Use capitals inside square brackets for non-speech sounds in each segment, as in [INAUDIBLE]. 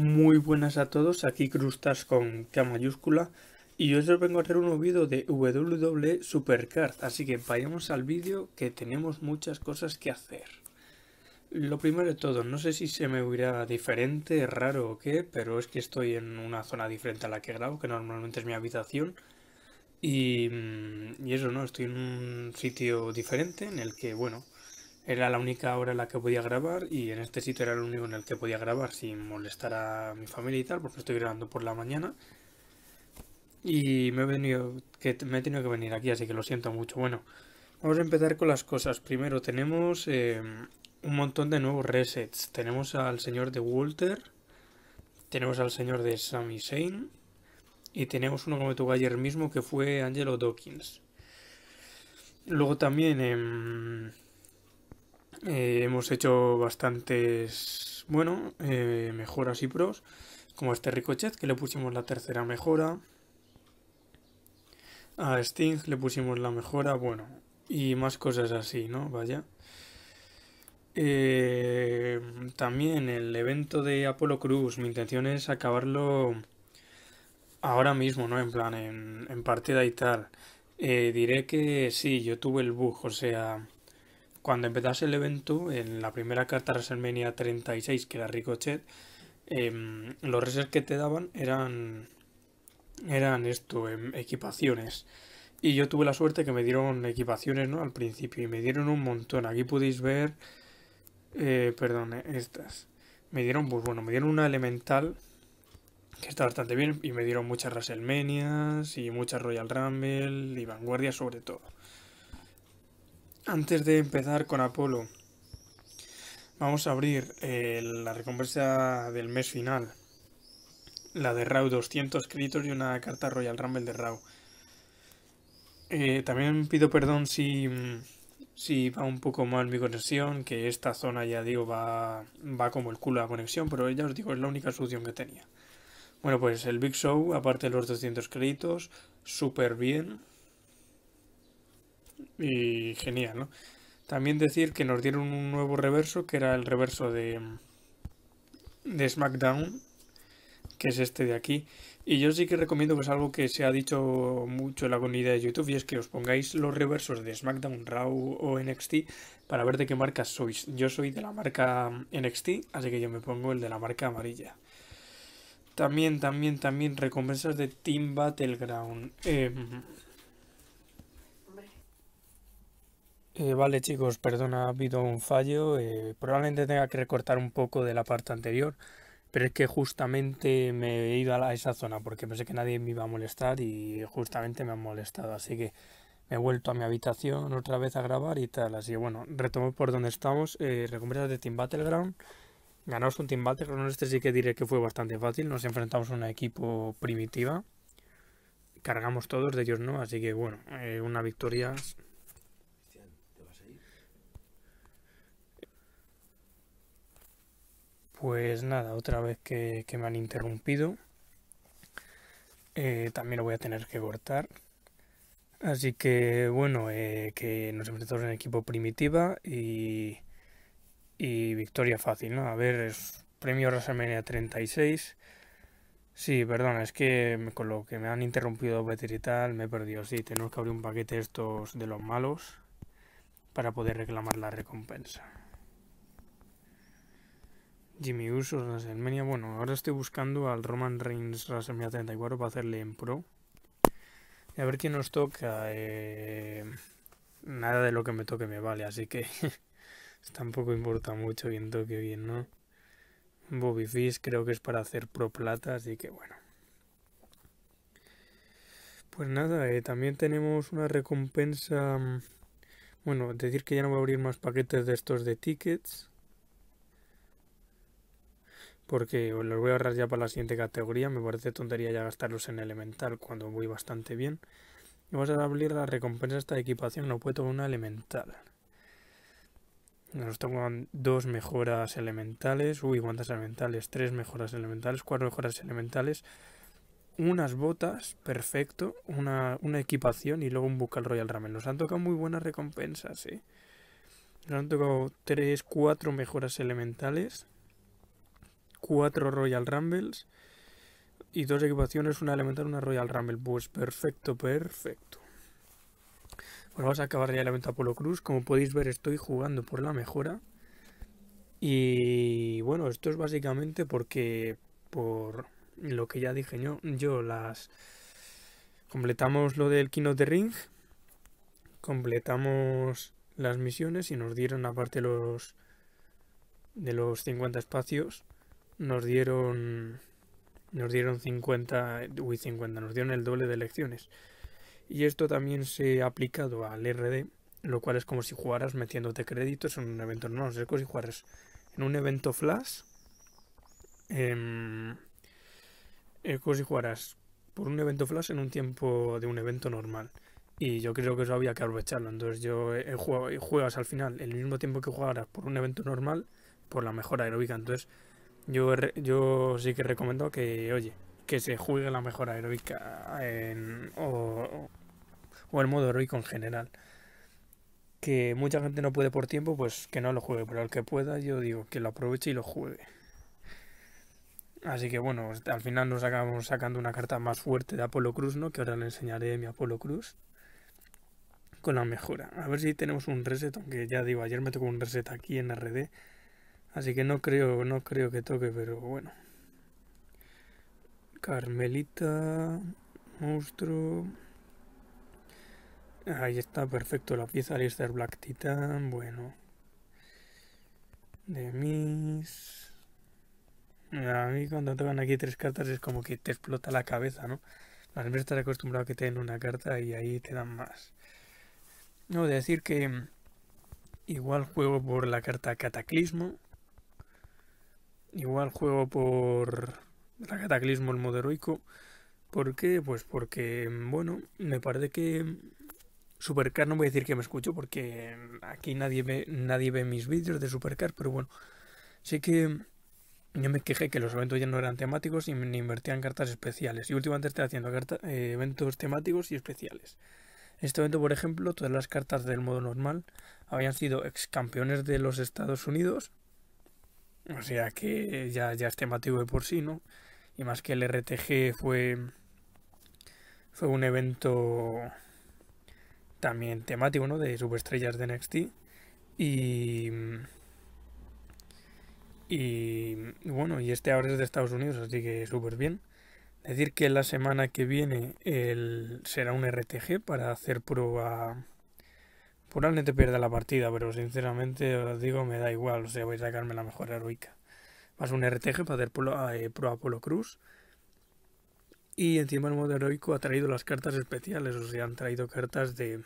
Muy buenas a todos, aquí Crustas con K mayúscula y hoy os vengo a hacer un vídeo de WWE Supercard, así que vayamos al vídeo que tenemos muchas cosas que hacer. Lo primero de todo, no sé si se me oirá diferente, raro o qué, pero es que estoy en una zona diferente a la que grabo, que normalmente es mi habitación. Y, mm, y eso, ¿no? Estoy en un sitio diferente en el que, bueno, era la única hora en la que podía grabar y en este sitio era el único en el que podía grabar sin molestar a mi familia y tal, porque estoy grabando por la mañana. Y me he venido que me he tenido que venir aquí, así que lo siento mucho. Bueno, vamos a empezar con las cosas. Primero tenemos eh, un montón de nuevos resets. Tenemos al señor de Walter, tenemos al señor de Sami Shane. y tenemos uno que me tocó ayer mismo que fue Angelo Dawkins. Luego también en... Em, eh, hemos hecho bastantes, bueno, eh, mejoras y pros, como este Ricochet, que le pusimos la tercera mejora. A Sting le pusimos la mejora, bueno, y más cosas así, ¿no? Vaya. Eh, también el evento de Apolo Cruz, mi intención es acabarlo ahora mismo, ¿no? En plan, en, en partida y tal. diré que sí, yo tuve el bug, o sea cuando empezase el evento, en la primera carta WrestleMania 36, que era Ricochet, em, los reses que te daban eran, eran esto, em, equipaciones. Y yo tuve la suerte que me dieron equipaciones ¿no? al principio y me dieron un montón. Aquí podéis ver, eh, perdón, eh, estas. Me dieron, pues bueno, me dieron una elemental que está bastante bien y me dieron muchas WrestleManias y muchas Royal Rumble y Vanguardia sobre todo. Antes de empezar con Apolo, vamos a abrir eh, la recompensa del mes final. La de Raw, 200 créditos y una carta Royal Rumble de Raw. Eh, también pido perdón si, va un poco mal mi conexión, que esta zona ya digo va, va como el culo la conexión, pero ya os digo, es la única solución que tenía. Bueno, pues el Big Show, aparte de los 200 créditos, súper bien, y genial, ¿no? También decir que nos dieron un nuevo reverso, que era el reverso de, de SmackDown, que es este de aquí. Y yo sí que recomiendo que es algo que se ha dicho mucho en la comunidad de YouTube, y es que os pongáis los reversos de SmackDown, Raw o NXT para ver de qué marca sois. Yo soy de la marca NXT, así que yo me pongo el de la marca amarilla. También, también, también recompensas de Team Battleground. Em, Eh, vale chicos, perdona, ha habido un fallo. Eh, probablemente tenga que recortar un poco de la parte anterior, pero es que justamente me he ido a, esa zona porque pensé que nadie me iba a molestar y justamente me han molestado. Así que me he vuelto a mi habitación otra vez a grabar y tal. Así que bueno, retomo por donde estamos. Eh, de Team Battleground. Ganamos un Team Battleground. Este sí que diré que fue bastante fácil. Nos enfrentamos a un equipo primitiva. Cargamos todos, de ellos no. Así que bueno, eh, una victoria Pues nada, otra vez que, me han interrumpido. Eh, también lo voy a tener que cortar. Así que bueno, eh, que nos enfrentamos en equipo primitiva y, victoria fácil, ¿no? A ver, es premio WrestleMania 36. Sí, perdón, es que con lo que me han interrumpido dos y tal, me he perdido. Sí, tenemos que abrir un paquete estos de los malos para poder reclamar la recompensa. Jimmy Uso, WrestleMania. Bueno, ahora estoy buscando al Roman Reigns WrestleMania 34 para hacerle en pro. Y a ver quién nos toca. Eh, nada de lo que me toque me vale, así que [LAUGHS] tampoco importa mucho bien toque bien, ¿no? Bobby Fish creo que es para hacer pro plata, así que bueno. Pues nada, eh, también tenemos una recompensa. Mm, bueno, decir que ya no voy a abrir más paquetes de estos de tickets porque los voy a ahorrar ya para la siguiente categoría. Me parece tontería ya gastarlos en elemental cuando voy bastante bien. Y vamos a abrir la recompensa esta equipación. No puedo tomar una elemental. Nos tocan dos mejoras elementales. Uy, ¿cuántas elementales? Tres mejoras elementales, cuatro mejoras elementales. Unas botas, perfecto. Una, equipación y luego un Bucal Royal Ramen. Nos han tocado muy buenas recompensas, ¿eh? Nos han tocado tres, cuatro mejoras elementales cuatro Royal Rumbles y dos equipaciones, una elemental y una Royal Rumble. Pues perfecto, perfecto. Bueno, vamos a acabar ya el evento Apolo Cruz. Como podéis ver, estoy jugando por la mejora. Y bueno, esto es básicamente porque, por lo que ya dije yo, yo las... Completamos lo del Kino de Ring. Completamos las misiones y nos dieron aparte los de los 50 espacios nos dieron nos dieron 50, uy, 50, nos dieron el doble de elecciones, Y esto también se ha aplicado al RD, lo cual es como si jugaras metiéndote créditos en un evento. No, es como si jugaras en un evento flash. Eh, es como si jugaras por un evento flash en un tiempo de un evento normal. Y yo creo que eso había que aprovecharlo. Entonces yo eh, eh, juegas al final el mismo tiempo que jugaras por un evento normal, por la mejora aeróbica. Entonces yo, yo sí que recomiendo que, oye, que se juegue la mejora heroica en, o, o el modo heroico en general. Que mucha gente no puede por tiempo, pues que no lo juegue, pero el que pueda yo digo que lo aproveche y lo juegue. Así que bueno, al final nos acabamos sacando una carta más fuerte de Apolo Cruz, ¿no? Que ahora le enseñaré mi Apolo Cruz con la mejora. A ver si tenemos un reset, aunque ya digo, ayer me tocó un reset aquí en RD Así que no creo, no creo que toque, pero bueno. Carmelita, monstruo. Ahí está, perfecto la pieza Alistair Black Titan, bueno. De mis... A mí cuando tocan aquí tres cartas es como que te explota la cabeza, ¿no? La menos estás acostumbrado a que te den una carta y ahí te dan más. No, de decir que igual juego por la carta Cataclismo, Igual juego por la Cataclismo el modo heroico. ¿Por qué? Pues porque, bueno, me parece que Supercar no voy a decir que me escucho porque aquí nadie ve, nadie ve mis vídeos de Supercar, pero bueno, sí que yo me quejé que los eventos ya no eran temáticos y ni invertían cartas especiales. Y últimamente estoy haciendo eh, eventos temáticos y especiales. En este evento, por ejemplo, todas las cartas del modo normal habían sido ex campeones de los Estados Unidos, o sea que ya, ya es temático de por sí, ¿no? Y más que el RTG fue, fue un evento también temático, ¿no? De subestrellas de NXT. Y, y bueno, y este ahora es de Estados Unidos, así que súper bien. Decir que la semana que viene será un RTG para hacer prueba Probablemente pierda la partida, pero sinceramente os digo, me da igual. O sea, voy a sacarme la mejor heroica. Más un RTG para hacer polo, eh, Cruz. Y encima el modo heroico ha traído las cartas especiales. O sea, han traído cartas de.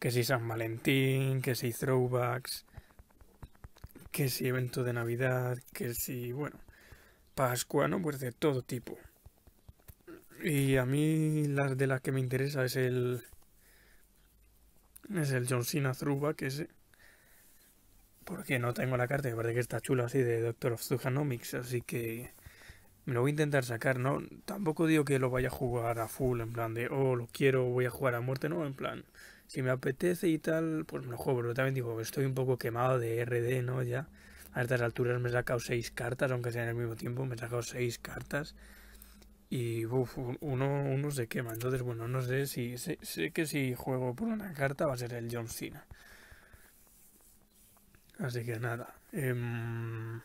Que si San Valentín, que si throwbacks, que si evento de Navidad, que si. Bueno, Pascua, ¿no? Pues de todo tipo. Y a mí, las de las que me interesa es el es el John Cena que ese. Eh, Porque no tengo la carta, me parece que está chula así de Doctor of Zuhanomics, así que me lo voy a intentar sacar, ¿no? Tampoco digo que lo vaya a jugar a full, en plan de, oh, lo quiero, voy a jugar a muerte, no, en plan, si me apetece y tal, pues me lo juego, pero también digo, estoy un poco quemado de RD, ¿no? Ya, a estas alturas me he sacado seis cartas, aunque sea en el mismo tiempo, me he sacado seis cartas y uno, uno, se quema. Entonces, bueno, no sé si sé, sé, que si juego por una carta va a ser el John Cena. Así que nada. Em,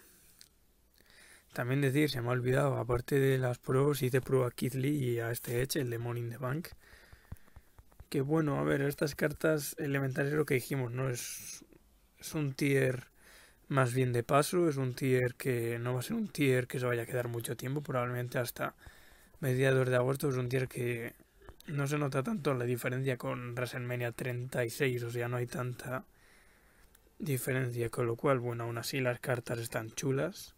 también decir, se me ha olvidado, aparte de las pruebas, hice prueba a Keith y a este Edge, el de Morning the Bank. Que bueno, a ver, estas cartas elementales es lo que dijimos, ¿no? Es, es un tier más bien de paso, es un tier que no va a ser un tier que se vaya a quedar mucho tiempo, probablemente hasta mediados de agosto es un día que no se nota tanto la diferencia con WrestleMania 36, o sea, no hay tanta diferencia, con lo cual, bueno, aún así las cartas están chulas.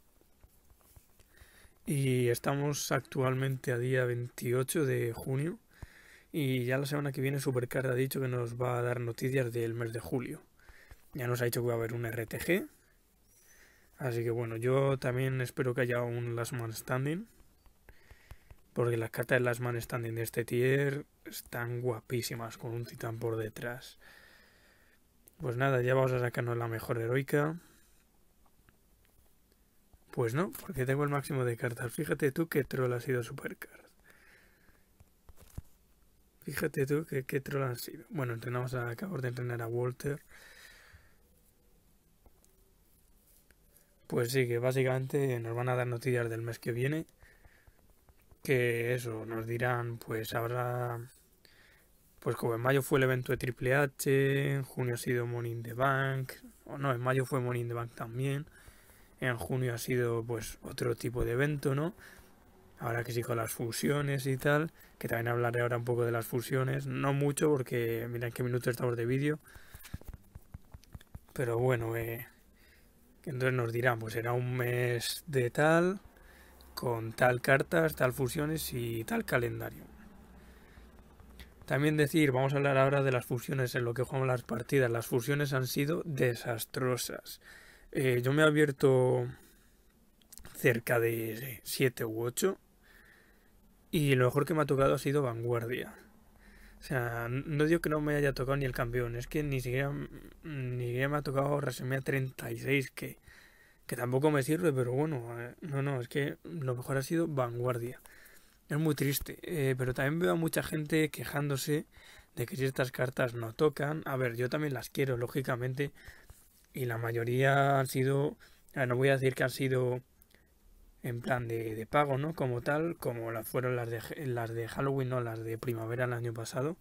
Y estamos actualmente a día 28 de junio y ya la semana que viene Supercard ha dicho que nos va a dar noticias del mes de julio. Ya nos ha dicho que va a haber un RTG. Así que bueno, yo también espero que haya un Last Man Standing porque las cartas de las man standing de este tier están guapísimas con un titán por detrás. Pues nada, ya vamos a sacarnos la mejor heroica. Pues no, porque tengo el máximo de cartas. Fíjate tú qué troll ha sido Supercard. Fíjate tú qué troll han sido. Bueno, entrenamos a, de entrenar a Walter. Pues sí, que básicamente nos van a dar noticias del mes que viene que eso, nos dirán, pues habrá, pues como en mayo fue el evento de Triple H, en junio ha sido Money in the Bank, o no, en mayo fue Money in the Bank también, en junio ha sido pues otro tipo de evento, ¿no? Ahora que sí con las fusiones y tal, que también hablaré ahora un poco de las fusiones, no mucho porque mirad qué minutos estamos de vídeo, pero bueno, eh, entonces nos dirán, pues era un mes de tal, con tal cartas, tal fusiones y tal calendario. También decir, vamos a hablar ahora de las fusiones en lo que jugamos las partidas. Las fusiones han sido desastrosas. Eh, yo me he abierto cerca de 7 u 8 y lo mejor que me ha tocado ha sido Vanguardia. O sea, no digo que no me haya tocado ni el campeón, es que ni siquiera, ni siquiera me ha tocado a 36, que que tampoco me sirve, pero bueno, eh, no, no, es que lo mejor ha sido vanguardia. Es muy triste, eh, pero también veo a mucha gente quejándose de que si estas cartas no tocan, a ver, yo también las quiero, lógicamente, y la mayoría han sido, eh, no voy a decir que han sido en plan de, pago, ¿no? Como tal, como las fueron las de, las de Halloween no, las de primavera el año pasado.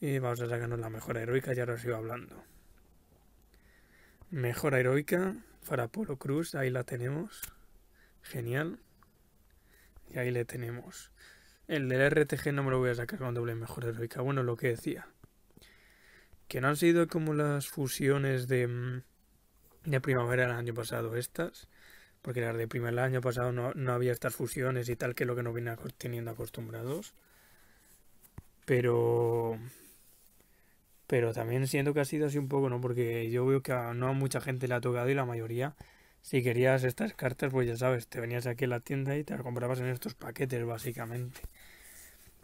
Y vamos a sacarnos la mejora heroica, ya os iba hablando. Mejora heroica, para Polo Cruz, ahí la tenemos. Genial. Y ahí le tenemos. El del RTG no me lo voy a sacar con doble mejor heroica. Bueno, lo que decía. Que no han sido como las fusiones de, mm, de primavera del año pasado estas. Porque las de primavera del año pasado no, había estas fusiones y tal, que es lo que nos viene teniendo acostumbrados. Pero pero también siento que ha sido así un poco, ¿no? Porque yo veo que no a mucha gente le ha tocado y la mayoría, si querías estas cartas, pues ya sabes, te venías aquí a la tienda y te las comprabas en estos paquetes, básicamente.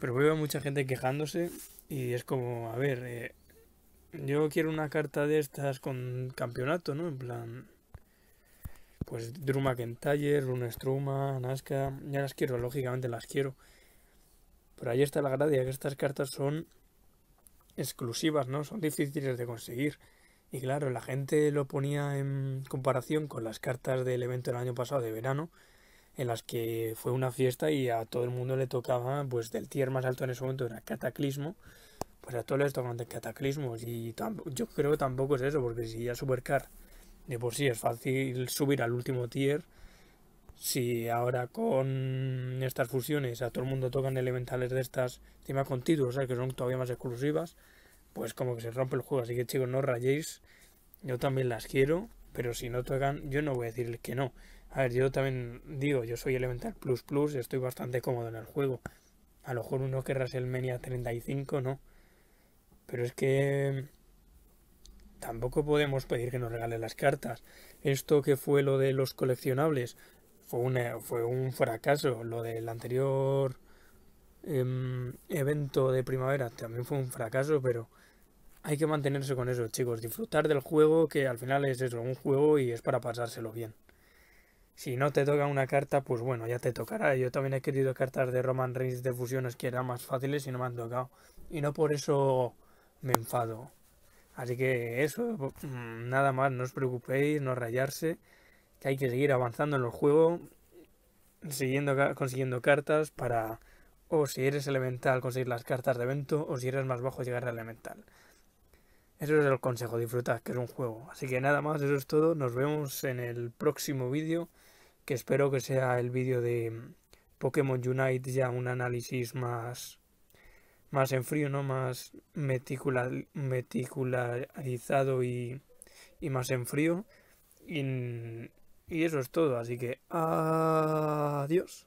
Pero veo a mucha gente quejándose y es como, a ver, eh, yo quiero una carta de estas con campeonato, ¿no? En plan, pues Druma McIntyre, Rune Struma, Nazca, ya las quiero, lógicamente las quiero. Pero ahí está la gracia, que estas cartas son exclusivas, ¿no? Son difíciles de conseguir. Y claro, la gente lo ponía en comparación con las cartas del evento del año pasado de verano, en las que fue una fiesta y a todo el mundo le tocaba, pues del tier más alto en ese momento era Cataclismo, pues a todos les tocaban Cataclismos. Y yo creo que tampoco es eso, porque si ya Supercar de por sí es fácil subir al último tier, si ahora con estas fusiones a todo el mundo tocan elementales de estas, encima o sea, que son todavía más exclusivas, pues como que se rompe el juego. Así que chicos, no rayéis. Yo también las quiero, pero si no tocan, yo no voy a decir que no. A ver, yo también digo, yo soy Elemental Plus Plus, estoy bastante cómodo en el juego. A lo mejor uno querrá el mania 35, no. Pero es que tampoco podemos pedir que nos regalen las cartas. Esto que fue lo de los coleccionables, fue, fue un fracaso. Lo del anterior em, evento de primavera también fue un fracaso, pero hay que mantenerse con eso, chicos. Disfrutar del juego, que al final es eso, un juego y es para pasárselo bien. Si no te toca una carta, pues bueno, ya te tocará. Yo también he querido cartas de Roman Reigns de fusiones que eran más fáciles y no me han tocado. Y no por eso me enfado. Así que eso, mm, nada más, no os preocupéis, no rayarse que hay que seguir avanzando en el juego, siguiendo, consiguiendo cartas para, o si eres elemental, conseguir las cartas de evento, o si eres más bajo, llegar a elemental. Eso es el consejo, disfrutar que es un juego. Así que nada más, eso es todo. Nos vemos en el próximo vídeo, que espero que sea el vídeo de Pokémon Unite, ya un análisis más, más en frío, ¿no? Más meticular, meticularizado y, y más en frío. Y eso es todo, así que adiós.